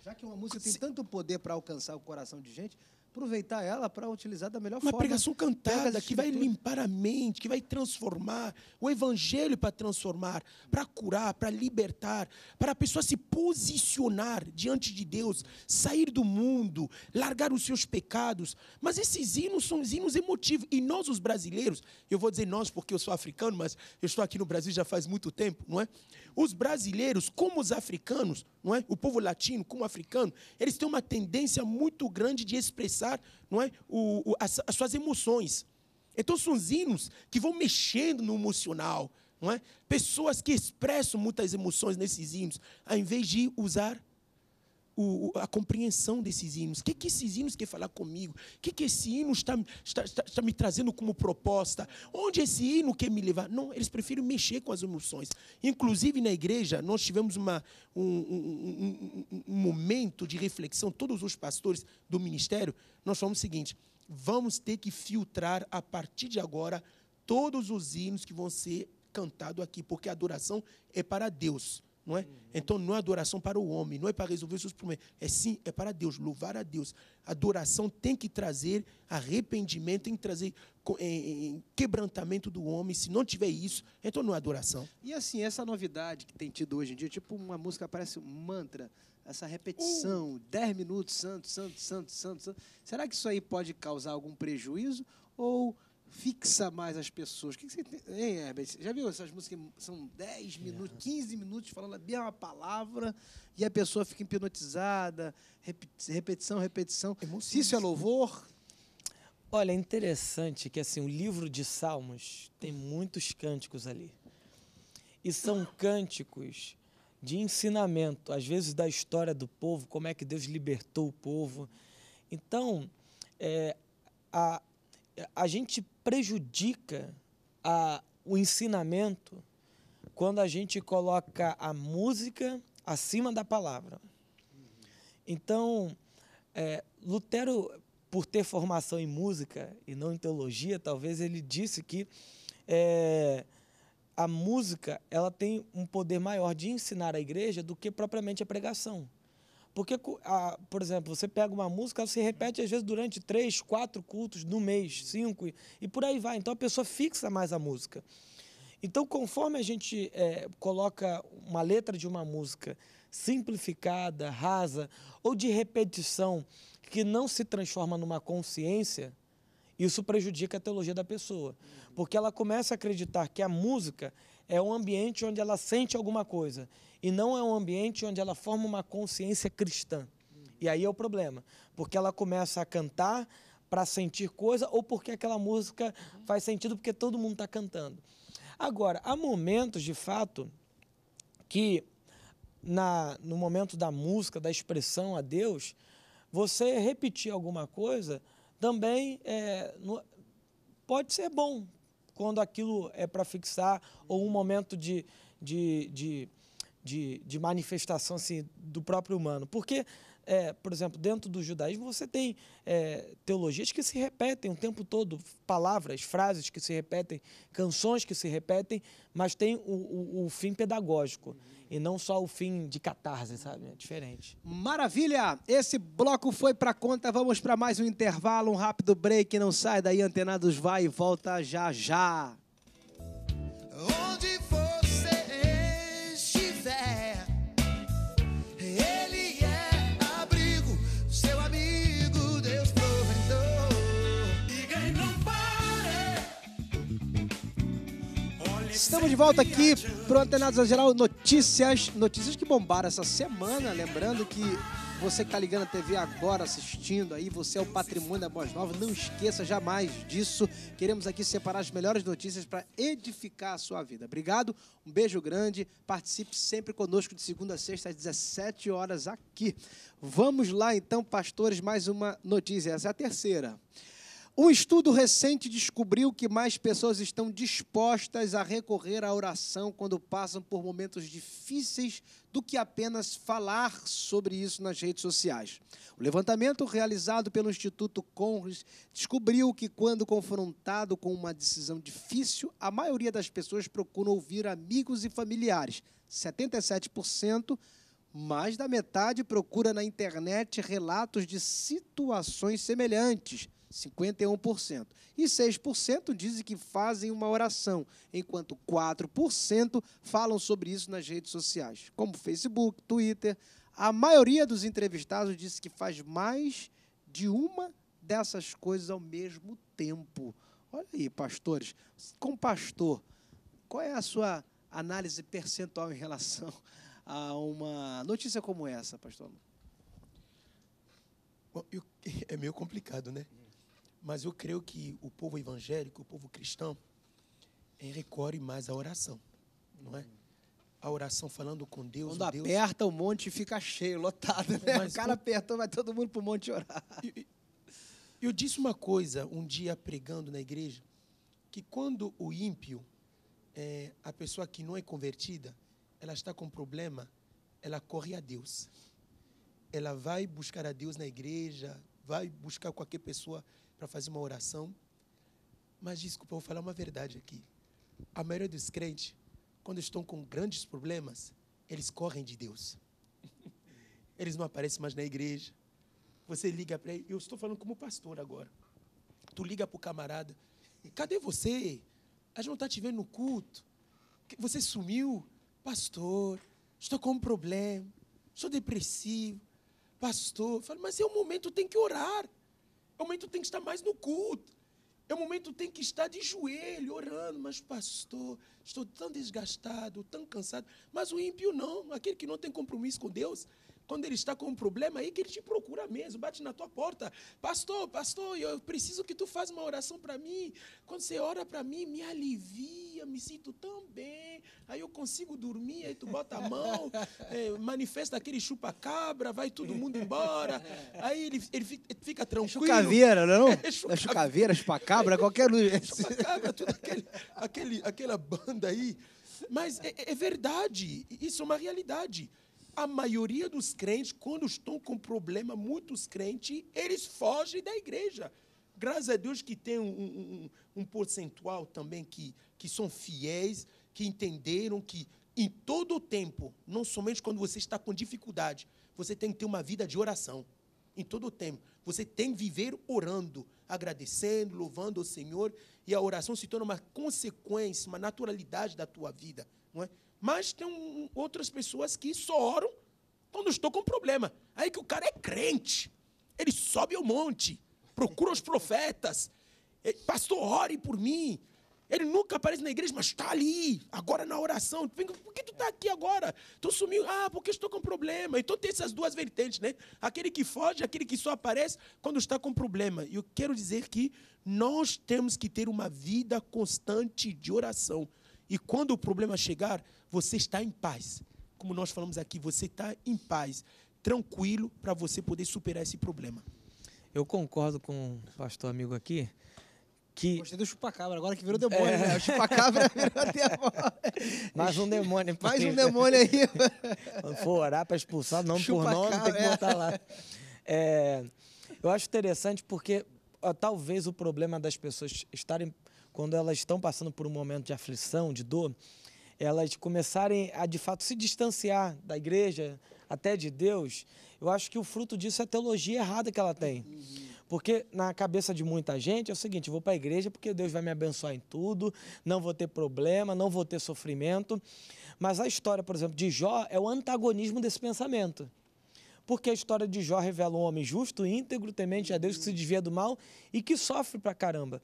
Já que uma música tem tanto poder para alcançar o coração de gente, aproveitar ela para utilizar da melhor uma forma. Uma pregação cantada que vai limpar a mente, que vai transformar, o evangelho para transformar, para curar, para libertar, para a pessoa se posicionar diante de Deus, sair do mundo, largar os seus pecados. Mas esses hinos são hinos emotivos. E nós, os brasileiros, eu vou dizer nós porque eu sou africano, mas eu estou aqui no Brasil já faz muito tempo, não é? Os brasileiros, como os africanos, não é? O povo latino, como africano, eles têm uma tendência muito grande de expressar, não é, o, o, as, as, suas emoções. Então são os hinos que vão mexendo no emocional, não é? Pessoas que expressam muitas emoções nesses hinos, ao invés de usar o, a compreensão desses hinos. O que, que esses hinos quer falar comigo? O que, que esse hino está, está, está, está me trazendo como proposta? Onde esse hino quer me levar? Não, eles preferem mexer com as emoções. Inclusive, na igreja, nós tivemos uma, um, um, um, um momento de reflexão, todos os pastores do ministério, nós falamos o seguinte, vamos ter que filtrar, a partir de agora, todos os hinos que vão ser cantados aqui, porque a adoração é para Deus não é? Então não é adoração para o homem, não é para resolver os seus problemas. É sim, é para Deus, louvar a Deus. Adoração tem que trazer arrependimento, tem que trazer quebrantamento do homem. Se não tiver isso, então não é adoração. E assim, essa novidade que tem tido hoje em dia, tipo uma música parece um mantra, essa repetição, 10 uh. minutos, santo, santo, santo, santo, santo. Será que isso aí pode causar algum prejuízo? Ou fixa mais as pessoas. O que, que você tem? Hein, Herbert? Já viu essas músicas que são 10 minutos, 15 minutos falando a mesma palavra e a pessoa fica hipnotizada, repetição, repetição. Se isso é louvor. Olha, é interessante que assim, o livro de Salmos tem muitos cânticos ali. E são cânticos de ensinamento, às vezes da história do povo, como é que Deus libertou o povo. Então, é, a, a gente prejudica a, o ensinamento quando a gente coloca a música acima da palavra. Então, é, Lutero, por ter formação em música e não em teologia, talvez ele disse que é, a música ela tem um poder maior de ensinar a igreja do que propriamente a pregação. Porque, por exemplo, você pega uma música, ela se repete às vezes durante três, quatro cultos no mês, cinco, e por aí vai. Então a pessoa fixa mais a música. Então, conforme a gente é, coloca uma letra de uma música simplificada, rasa, ou de repetição, que não se transforma numa consciência, isso prejudica a teologia da pessoa. Porque ela começa a acreditar que a música é um ambiente onde ela sente alguma coisa e não é um ambiente onde ela forma uma consciência cristã. E aí é o problema, porque ela começa a cantar para sentir coisa ou porque aquela música faz sentido porque todo mundo está cantando. Agora, há momentos de fato que na, no momento da música, da expressão a Deus, você repetir alguma coisa também é, no, pode ser bom quando aquilo é para fixar ou um momento de, de, de de, de manifestação assim, do próprio humano. Porque, é, por exemplo, dentro do judaísmo você tem é, teologias que se repetem o tempo todo, palavras, frases que se repetem, canções que se repetem, mas tem o, o, o fim pedagógico uhum. e não só o fim de catarse, sabe? É diferente. Maravilha! Esse bloco foi para conta, vamos para mais um intervalo, um rápido break, não sai daí, antenados vai e volta já já. Estamos de volta aqui para o Antenados Geral Notícias. Notícias que bombaram essa semana. Lembrando que você que está ligando a TV agora, assistindo aí, você é o patrimônio da Boas Novas. Não esqueça jamais disso. Queremos aqui separar as melhores notícias para edificar a sua vida. Obrigado, um beijo grande. Participe sempre conosco de segunda a sexta às 17 horas aqui. Vamos lá então, pastores, mais uma notícia. Essa é a terceira. Um estudo recente descobriu que mais pessoas estão dispostas a recorrer à oração quando passam por momentos difíceis do que apenas falar sobre isso nas redes sociais. O levantamento realizado pelo Instituto Conris descobriu que, quando confrontado com uma decisão difícil, a maioria das pessoas procura ouvir amigos e familiares, 77% mais da metade procura na internet relatos de situações semelhantes, 51%. E 6% dizem que fazem uma oração, enquanto 4% falam sobre isso nas redes sociais, como Facebook, Twitter. A maioria dos entrevistados disse que faz mais de uma dessas coisas ao mesmo tempo. Olha aí, pastores, com pastor, qual é a sua análise percentual em relação a uma notícia como essa, pastor? Bom, é meio complicado, né? Mas eu creio que o povo evangélico, o povo cristão, é, recorre mais à oração, não é? A oração falando com Deus. Quando o Deus... aperta o monte fica cheio, lotado. Né? Mas, o cara apertou, vai todo mundo para o monte orar. Eu, eu disse uma coisa um dia pregando na igreja, que quando o ímpio, é, a pessoa que não é convertida, ela está com problema, ela corre a Deus. Ela vai buscar a Deus na igreja, vai buscar qualquer pessoa para fazer uma oração. Mas desculpa, eu vou falar uma verdade aqui. A maioria dos crentes, quando estão com grandes problemas, eles correm de Deus. Eles não aparecem mais na igreja. Você liga para ele, eu estou falando como pastor agora. Tu liga para o camarada, cadê você? A gente não está te vendo no culto. Você sumiu? Pastor, estou com um problema, estou depressivo. Pastor, fala, mas é o momento, tem que orar. É O momento tem que estar mais no culto. É o momento tem que estar de joelho, orando, mas pastor, estou tão desgastado, tão cansado. Mas o ímpio não, aquele que não tem compromisso com Deus, quando ele está com um problema, aí que ele te procura mesmo, bate na tua porta. Pastor, pastor, eu preciso que tu faça uma oração para mim. Quando você ora para mim, me alivia, me sinto tão bem. Aí eu consigo dormir, aí tu bota a mão, é, manifesta aquele chupa-cabra, vai todo mundo embora. Aí ele, ele fica tranquilo. É chucaveira, não é? Não? É, é chupa-cabra, qualquer... luz. chupa-cabra, tudo aquele, aquele, aquela banda aí. Mas é, é verdade, isso é uma realidade. A maioria dos crentes, quando estão com problema, muitos crentes, eles fogem da igreja. Graças a Deus que tem um, um, um percentual também que, que são fiéis, que entenderam que em todo o tempo, não somente quando você está com dificuldade, você tem que ter uma vida de oração. Em todo o tempo. Você tem que viver orando, agradecendo, louvando ao Senhor. E a oração se torna uma consequência, uma naturalidade da tua vida. Não é? Mas tem um, outras pessoas que só oram quando estou com problema. Aí que o cara é crente. Ele sobe ao monte, procura os profetas. É, Pastor, ore por mim. Ele nunca aparece na igreja, mas está ali, agora na oração. Por que tu está aqui agora? Tu sumiu. Ah, porque estou com problema. Então tem essas duas vertentes, né? Aquele que foge, aquele que só aparece quando está com problema. E eu quero dizer que nós temos que ter uma vida constante de oração. E quando o problema chegar, você está em paz. Como nós falamos aqui, você está em paz, tranquilo para você poder superar esse problema. Eu concordo com o pastor amigo aqui. Que... Gostei do chupacabra, agora que virou demônio, é. né? O chupacabra virou demônio. Mais um demônio. Mais um demônio aí. for orar para expulsar, não por nome, tem que é. botar lá. É, eu acho interessante porque ó, talvez o problema das pessoas estarem quando elas estão passando por um momento de aflição, de dor, elas começarem a de fato se distanciar da igreja, até de Deus, eu acho que o fruto disso é a teologia errada que ela tem. Porque na cabeça de muita gente é o seguinte: vou para a igreja porque Deus vai me abençoar em tudo, não vou ter problema, não vou ter sofrimento. Mas a história, por exemplo, de Jó é o antagonismo desse pensamento porque a história de Jó revela um homem justo, íntegro, temente a Deus, que se desvia do mal e que sofre pra caramba.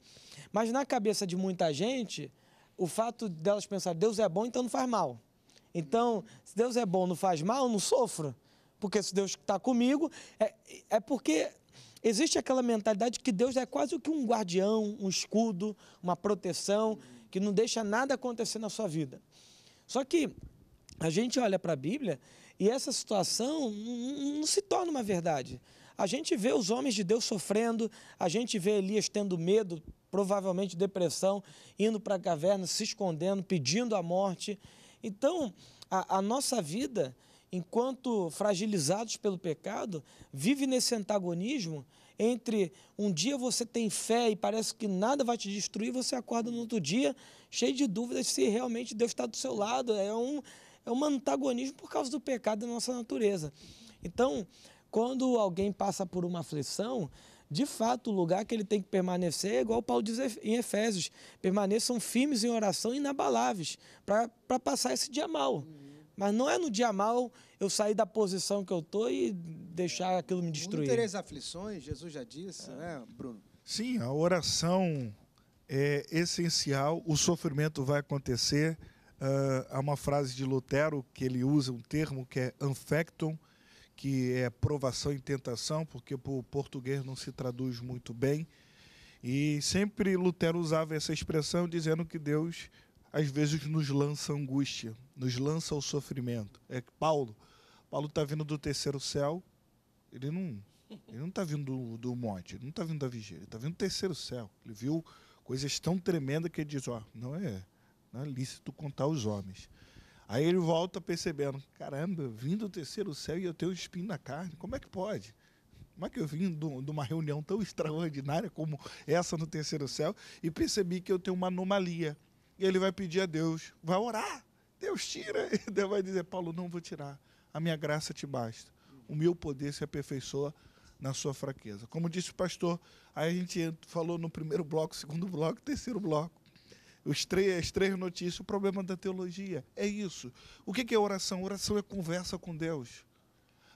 Mas na cabeça de muita gente, o fato delas pensar Deus é bom, então não faz mal. Então, se Deus é bom, não faz mal, não sofro. Porque se Deus está comigo, é, é porque existe aquela mentalidade que Deus é quase o que um guardião, um escudo, uma proteção, que não deixa nada acontecer na sua vida. Só que a gente olha para a Bíblia e essa situação não se torna uma verdade. A gente vê os homens de Deus sofrendo, a gente vê Elias tendo medo, provavelmente depressão, indo para a caverna, se escondendo, pedindo a morte. Então, a, a nossa vida, enquanto fragilizados pelo pecado, vive nesse antagonismo entre um dia você tem fé e parece que nada vai te destruir, você acorda no outro dia cheio de dúvidas se realmente Deus está do seu lado. É um é um antagonismo por causa do pecado da nossa natureza. Então, quando alguém passa por uma aflição, de fato, o lugar que ele tem que permanecer é igual Paulo diz em Efésios: permaneçam firmes em oração, inabaláveis, para passar esse dia mal. Mas não é no dia mal eu sair da posição que eu estou e deixar aquilo me destruir. Muitas aflições, Jesus já disse, é. né, Bruno? Sim, a oração é essencial, o sofrimento vai acontecer, ah, há uma frase de Lutero que ele usa um termo que é anfectum, que é provação e tentação, porque para o português não se traduz muito bem. E sempre Lutero usava essa expressão dizendo que Deus às vezes nos lança angústia, nos lança o sofrimento. É que Paulo, Paulo está vindo do terceiro céu, ele não ele não está vindo do, do, monte, ele não está vindo da vigília, ele está vindo do terceiro céu. Ele viu coisas tão tremendas que ele diz, ó, oh, não é não é lícito contar os homens. Aí ele volta percebendo, caramba, vim do terceiro céu e eu tenho um espinho na carne, como é que pode? Como é que eu vim de uma reunião tão extraordinária como essa no terceiro céu e percebi que eu tenho uma anomalia? E ele vai pedir a Deus, vai orar, Deus tira. E Deus vai dizer, Paulo, não vou tirar, a minha graça te basta. O meu poder se aperfeiçoa na sua fraqueza. Como disse o pastor, aí a gente falou no primeiro bloco, segundo bloco, terceiro bloco os três, as três notícias, o problema da teologia. É isso. O que é oração? Oração é conversa com Deus.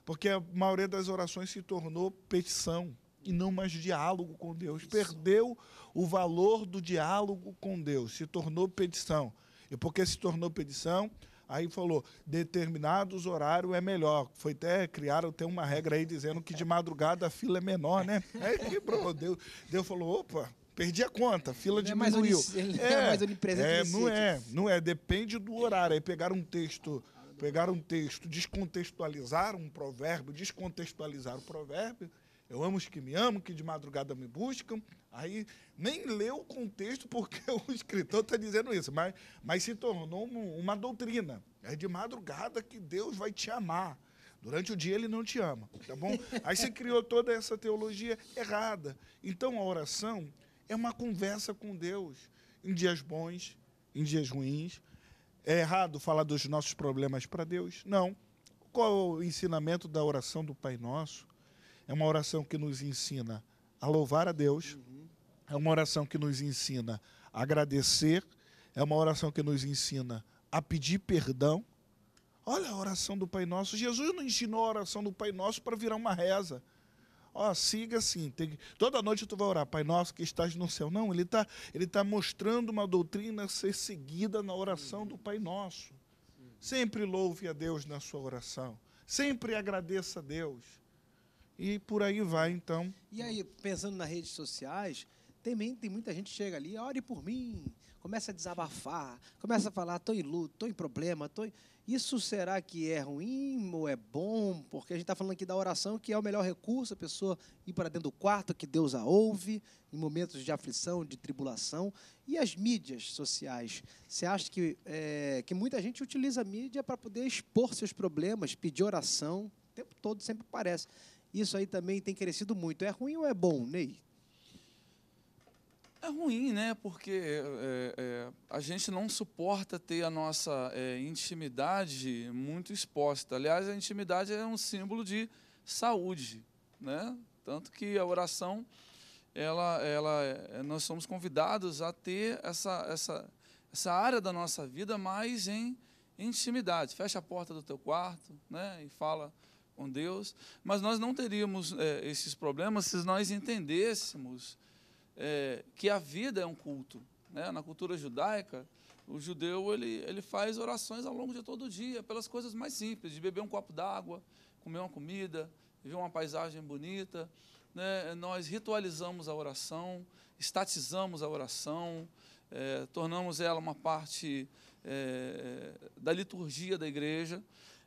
Porque a maioria das orações se tornou petição e não mais diálogo com Deus. Isso. Perdeu o valor do diálogo com Deus, se tornou petição. E porque se tornou petição, aí falou, determinados horários é melhor. Foi até, criaram até uma regra aí dizendo que de madrugada a fila é menor, né? Aí quebrou. Deus, Deus falou, opa, Perdi a conta, fila de diminuiu. É mais, é, é mais onipresente. É, não é, não é. Depende do horário. Aí pegaram um texto, pegaram um texto, descontextualizaram um provérbio, descontextualizaram o provérbio. Eu amo os que me amam, que de madrugada me buscam. Aí nem leu o contexto porque o escritor está dizendo isso, mas, mas se tornou uma doutrina. É de madrugada que Deus vai te amar. Durante o dia ele não te ama, tá bom? Aí você criou toda essa teologia errada. Então a oração é uma conversa com Deus em dias bons, em dias ruins. É errado falar dos nossos problemas para Deus? Não. Qual é o ensinamento da oração do Pai Nosso? É uma oração que nos ensina a louvar a Deus, uhum. é uma oração que nos ensina a agradecer, é uma oração que nos ensina a pedir perdão. Olha a oração do Pai Nosso. Jesus não ensinou a oração do Pai Nosso para virar uma reza. Ó, siga assim. Que... Toda noite tu vai orar, Pai Nosso que estás no céu. Não, ele está ele tá mostrando uma doutrina a ser seguida na oração do Pai Nosso. Sempre louve a Deus na sua oração. Sempre agradeça a Deus. E por aí vai, então. E aí, pensando nas redes sociais, tem muita gente chega ali, ore por mim, começa a desabafar, começa a falar, estou em luto, estou em problema, tô em... Isso será que é ruim ou é bom? Porque a gente está falando aqui da oração, que é o melhor recurso, a pessoa ir para dentro do quarto, que Deus a ouve, em momentos de aflição, de tribulação. E as mídias sociais? Você acha que, é, que muita gente utiliza a mídia para poder expor seus problemas, pedir oração? O tempo todo sempre parece. Isso aí também tem crescido muito. É ruim ou é bom, Ney? É ruim, né? Porque é, é, é, a gente não suporta ter a nossa é, intimidade muito exposta. Aliás, a intimidade é um símbolo de saúde, né? Tanto que a oração, ela, ela, é, nós somos convidados a ter essa, essa, essa área da nossa vida mais em intimidade. Fecha a porta do teu quarto, né? E fala com Deus. Mas nós não teríamos é, esses problemas se nós entendêssemos é, que a vida é um culto. Né? Na cultura judaica, o judeu ele, ele faz orações ao longo de todo o dia, pelas coisas mais simples, de beber um copo d'água, comer uma comida, ver uma paisagem bonita. Né? Nós ritualizamos a oração, estatizamos a oração, é, tornamos ela uma parte é, da liturgia da igreja.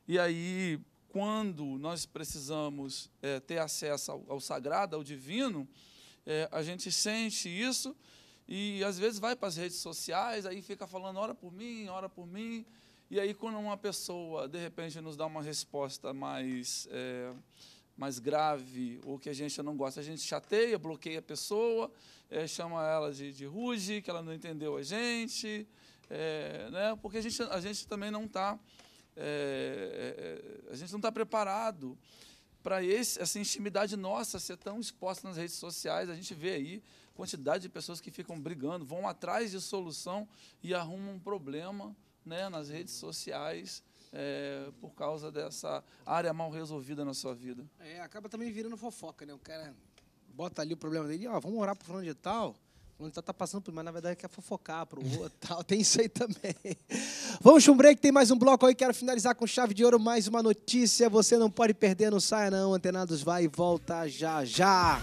E aí, quando nós precisamos é, ter acesso ao, ao sagrado, ao divino, é, a gente sente isso e às vezes vai para as redes sociais, aí fica falando, ora por mim, ora por mim. E aí, quando uma pessoa, de repente, nos dá uma resposta mais, é, mais grave ou que a gente não gosta, a gente chateia, bloqueia a pessoa, é, chama ela de, de ruge que ela não entendeu a gente, é, né? porque a gente, a gente também não está. É, é, é, a gente não está preparado para essa intimidade nossa ser tão exposta nas redes sociais. A gente vê aí quantidade de pessoas que ficam brigando, vão atrás de solução e arrumam um problema né, nas redes sociais. É, por causa dessa área mal resolvida na sua vida. É, acaba também virando fofoca, né? O cara bota ali o problema dele, ó, vamos orar pro fulano de tal, Falando, tá, tá passando por mas na verdade quer fofocar pro outro tal. Tem isso aí também. Vamos um break, tem mais um bloco aí. Quero finalizar com chave de ouro, mais uma notícia. Você não pode perder, não saia não. Antenados vai e volta já já.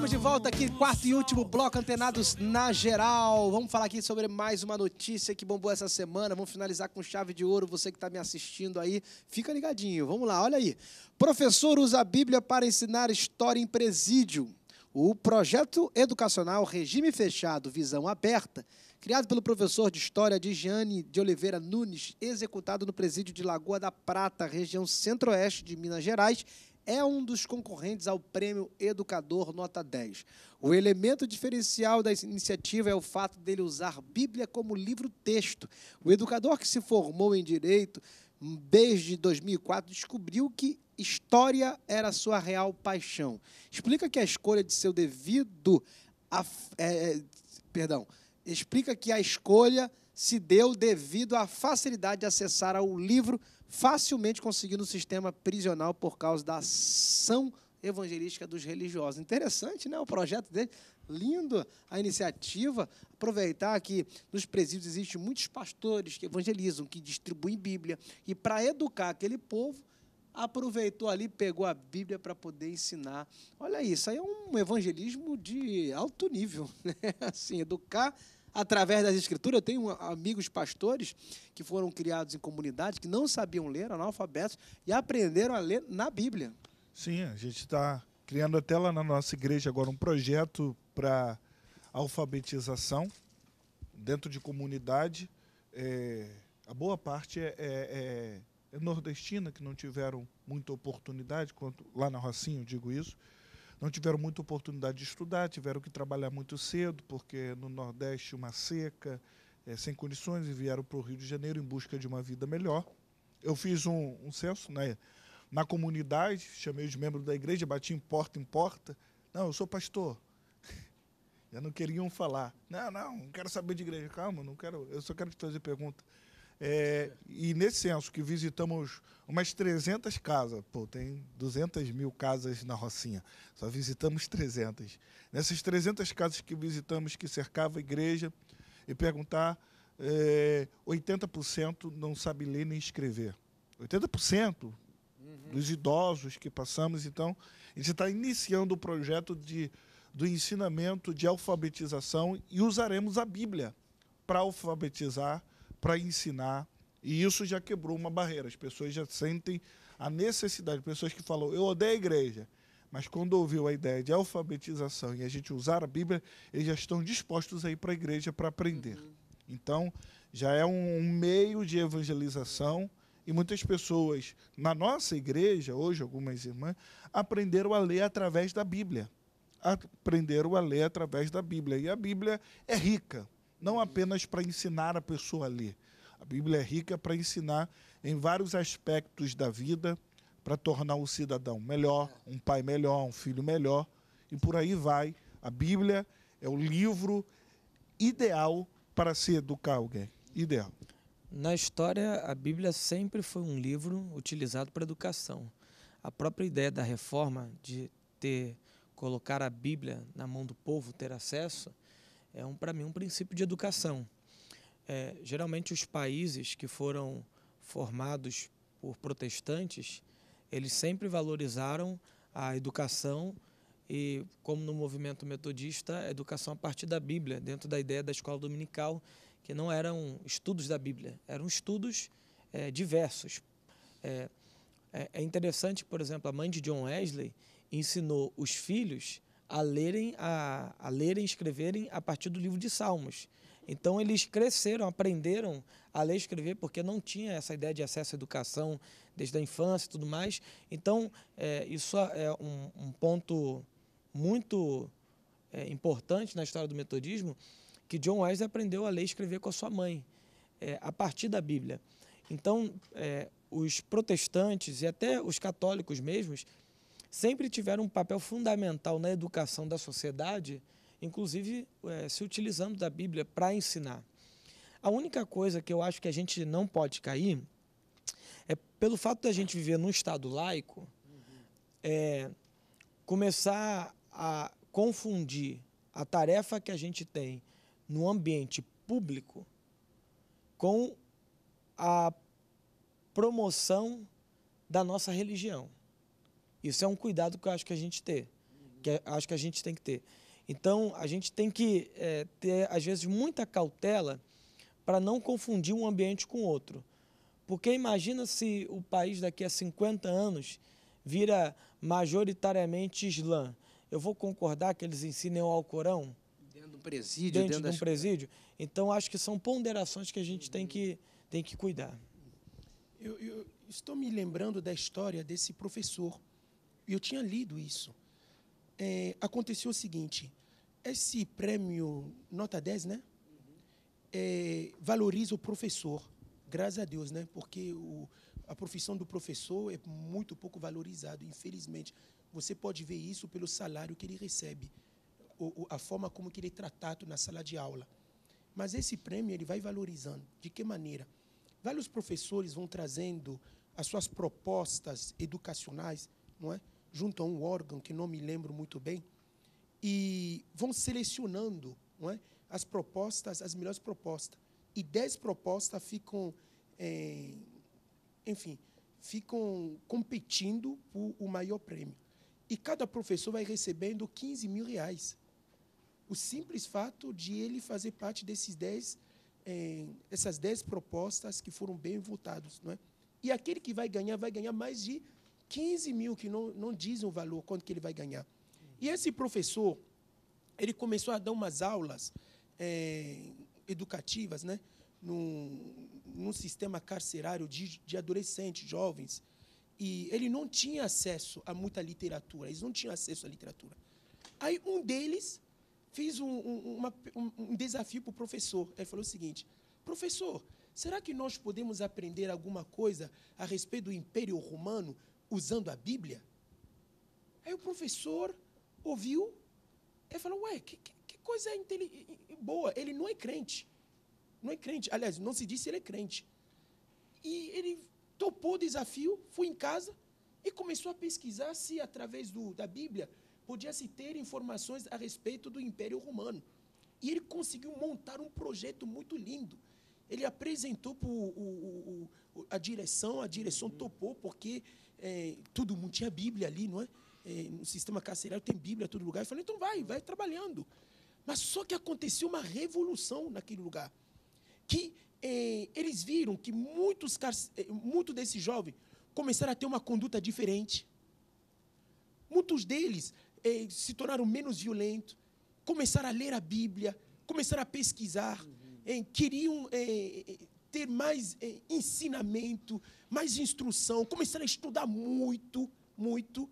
Estamos de volta aqui, quarto e último bloco, antenados na geral. Vamos falar aqui sobre mais uma notícia que bombou essa semana. Vamos finalizar com chave de ouro. Você que está me assistindo aí, fica ligadinho. Vamos lá, olha aí. Professor usa a Bíblia para ensinar história em presídio. O projeto educacional Regime Fechado, Visão Aberta, criado pelo professor de História Digiane de Oliveira Nunes, executado no presídio de Lagoa da Prata, região centro-oeste de Minas Gerais, é um dos concorrentes ao Prêmio Educador Nota 10. O elemento diferencial da iniciativa é o fato dele usar Bíblia como livro-texto. O educador que se formou em direito hum, desde 2004 descobriu que história era sua real paixão. Explica que a escolha de seu devido é, é, perdão, explica que a escolha se deu devido à facilidade de acessar ao livro facilmente conseguindo um sistema prisional por causa da ação evangelística dos religiosos. Interessante, né? O projeto dele, lindo a iniciativa. Aproveitar que nos presídios existem muitos pastores que evangelizam, que distribuem Bíblia. E para educar aquele povo, aproveitou ali, pegou a Bíblia para poder ensinar. Olha isso, aí é um evangelismo de alto nível, né? Assim, educar através das escrituras. Eu tenho amigos pastores que foram criados em comunidades que não sabiam ler, analfabetos, e aprenderam a ler na Bíblia. Sim, a gente está criando até lá na nossa igreja agora um projeto para alfabetização dentro de comunidade. É, a boa parte é, é, é, é, nordestina, que não tiveram muita oportunidade, quanto lá na Rocinha, eu digo isso não tiveram muita oportunidade de estudar, tiveram que trabalhar muito cedo, porque no Nordeste uma seca, é, sem condições, e vieram para o Rio de Janeiro em busca de uma vida melhor. Eu fiz um, um censo né, na comunidade, chamei os membros da igreja, bati em porta em porta. Não, eu sou pastor. Já não queriam falar. Não, não, não quero saber de igreja. Calma, não quero. Eu só quero te fazer pergunta. É, e nesse censo que visitamos umas 300 casas, pô, tem 200 mil casas na Rocinha, só visitamos 300. Nessas 300 casas que visitamos, que cercava a igreja, e perguntar, é, 80% não sabe ler nem escrever. 80% uhum. dos idosos que passamos, então, a gente está iniciando o projeto de, do ensinamento de alfabetização e usaremos a Bíblia para alfabetizar para ensinar. E isso já quebrou uma barreira. As pessoas já sentem a necessidade. Pessoas que falam, eu odeio a igreja. Mas quando ouviu a ideia de alfabetização e a gente usar a Bíblia, eles já estão dispostos a ir para a igreja para aprender. Uhum. Então, já é um, um meio de evangelização. E muitas pessoas na nossa igreja, hoje algumas irmãs, aprenderam a ler através da Bíblia. Aprenderam a ler através da Bíblia. E a Bíblia é rica não apenas para ensinar a pessoa a ler. A Bíblia é rica para ensinar em vários aspectos da vida, para tornar o cidadão melhor, um pai melhor, um filho melhor, e por aí vai. A Bíblia é o livro ideal para se educar alguém. Ideal. Na história, a Bíblia sempre foi um livro utilizado para educação. A própria ideia da reforma de ter colocar a Bíblia na mão do povo ter acesso é um para mim um princípio de educação. É, geralmente os países que foram formados por protestantes, eles sempre valorizaram a educação e como no movimento metodista, a educação a partir da Bíblia, dentro da ideia da escola dominical, que não eram estudos da Bíblia, eram estudos é, diversos. É, é, é interessante, por exemplo, a mãe de John Wesley ensinou os filhos a lerem, a, a lerem e escreverem a partir do livro de Salmos. Então eles cresceram, aprenderam a ler e escrever, porque não tinha essa ideia de acesso à educação desde a infância e tudo mais. Então é, isso é um, um ponto muito é, importante na história do metodismo, que John Wesley aprendeu a ler e escrever com a sua mãe, é, a partir da Bíblia. Então é, os protestantes e até os católicos mesmos sempre tiveram um papel fundamental na educação da sociedade, inclusive é, se utilizando da Bíblia para ensinar. A única coisa que eu acho que a gente não pode cair é pelo fato da gente viver num Estado laico, é, começar a confundir a tarefa que a gente tem no ambiente público com a promoção da nossa religião. Isso é um cuidado que eu acho que a gente tem, que é, acho que a gente tem que ter. Então, a gente tem que é, ter, às vezes, muita cautela para não confundir um ambiente com outro. Porque imagina se o país daqui a 50 anos vira majoritariamente islã. Eu vou concordar que eles ensinem o Alcorão? Dentro de um presídio. Dentro, dentro de um das... presídio. Então, acho que são ponderações que a gente uhum. tem, que, tem que cuidar. Eu, eu estou me lembrando da história desse professor e eu tinha lido isso. É, aconteceu o seguinte: esse prêmio Nota 10, né? É, valoriza o professor, graças a Deus, né? Porque o, a profissão do professor é muito pouco valorizada, infelizmente. Você pode ver isso pelo salário que ele recebe, ou, ou a forma como que ele é tratado na sala de aula. Mas esse prêmio ele vai valorizando. De que maneira? Vários professores vão trazendo as suas propostas educacionais, não é? junto a um órgão que não me lembro muito bem, e vão selecionando é, as propostas, as melhores propostas. E dez propostas ficam, é, enfim, ficam competindo por o maior prêmio. E cada professor vai recebendo 15 mil reais. O simples fato de ele fazer parte desses dez é, essas dez propostas que foram bem votadas. Não é? E aquele que vai ganhar, vai ganhar mais de 15 mil que não, não dizem o valor, quanto que ele vai ganhar. E esse professor, ele começou a dar umas aulas é, educativas, né? Num, sistema carcerário de, de adolescentes, jovens. E ele não tinha acesso a muita literatura, eles não tinham acesso à literatura. Aí um deles fez um, um, uma, um desafio para o professor. Ele falou o seguinte: professor, será que nós podemos aprender alguma coisa a respeito do Império Romano usando a Bíblia? Aí o professor ouviu e falou: Ué, que, que, que coisa é boa. Ele não é crente. Não é crente. Aliás, não se disse ele é crente. E ele topou o desafio, foi em casa e começou a pesquisar se, através do, da Bíblia, podia-se ter informações a respeito do Império Romano. E ele conseguiu montar um projeto muito lindo. Ele apresentou para a direção, a direção uhum. topou, porque é, todo mundo tinha Bíblia ali, não é? é? No sistema carcerário tem Bíblia em todo lugar. Eu falei, então vai, vai trabalhando. Mas só que aconteceu uma revolução naquele lugar. Que é, eles viram que muitos, é, muito desses jovens começaram a ter uma conduta diferente. Muitos deles é, se tornaram menos violentos, começaram a ler a Bíblia, começaram a pesquisar, uhum. É, queriam ter mais ensinamento, mais instrução, começaram a estudar muito, muito.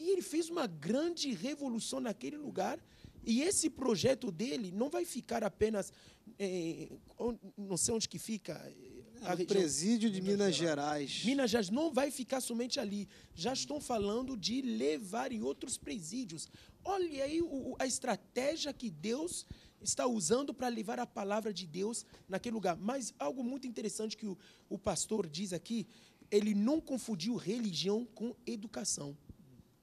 E ele fez uma grande revolução naquele lugar. E esse projeto dele não vai ficar apenas. Eh, não sei onde que fica. Eh, é a presídio de Minas, Minas Gerais. Gerais. Minas Gerais não vai ficar somente ali. Já estão falando de levar em outros presídios. Olha aí o, a estratégia que Deus está usando para levar a palavra de Deus naquele lugar. Mas algo muito interessante que o, o pastor diz aqui, ele não confundiu religião com educação.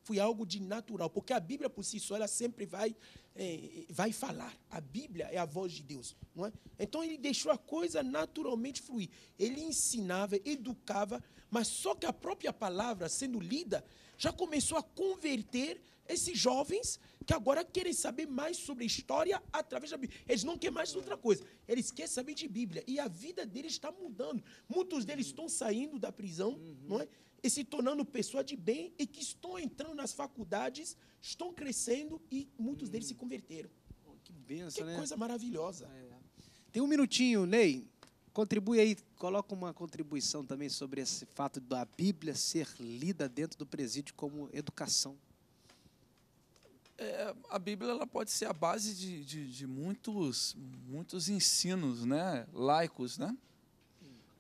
Foi algo de natural, porque a Bíblia por si só ela sempre vai é, vai falar. A Bíblia é a voz de Deus, não é? Então ele deixou a coisa naturalmente fluir. Ele ensinava, educava, mas só que a própria palavra sendo lida já começou a converter esses jovens que agora querem saber mais sobre história através da Bíblia. Eles não querem mais outra coisa. Eles querem saber de Bíblia. E a vida deles está mudando. Muitos deles estão saindo da prisão, uhum. não é? E se tornando pessoa de bem e que estão entrando nas faculdades, estão crescendo e muitos deles se hum. converteram. Que benção, que né? coisa maravilhosa. É. Tem um minutinho, Ney. Contribui aí, coloca uma contribuição também sobre esse fato da Bíblia ser lida dentro do presídio como educação é, a Bíblia ela pode ser a base de, de, de, muitos, muitos ensinos né? laicos, né?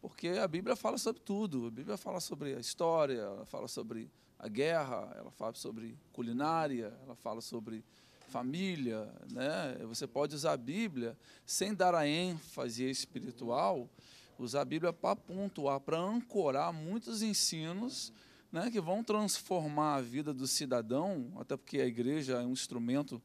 Porque a Bíblia fala sobre tudo. A Bíblia fala sobre a história, ela fala sobre a guerra, ela fala sobre culinária, ela fala sobre família, né? Você pode usar a Bíblia sem dar a ênfase espiritual, usar a Bíblia para pontuar, para ancorar muitos ensinos né, que vão transformar a vida do cidadão, até porque a igreja é um instrumento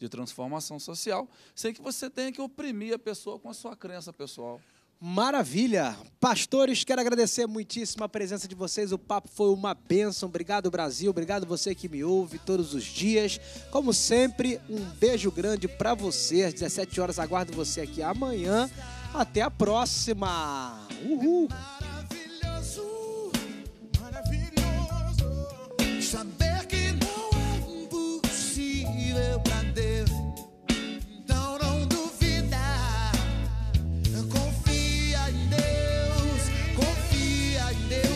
de transformação social, sem que você tenha que oprimir a pessoa com a sua crença pessoal. Maravilha! Pastores, quero agradecer muitíssimo a presença de vocês. O papo foi uma bênção. Obrigado, Brasil. Obrigado você que me ouve todos os dias. Como sempre, um beijo grande para você. Às 17 horas, aguardo você aqui amanhã. Até a próxima! Uhul! something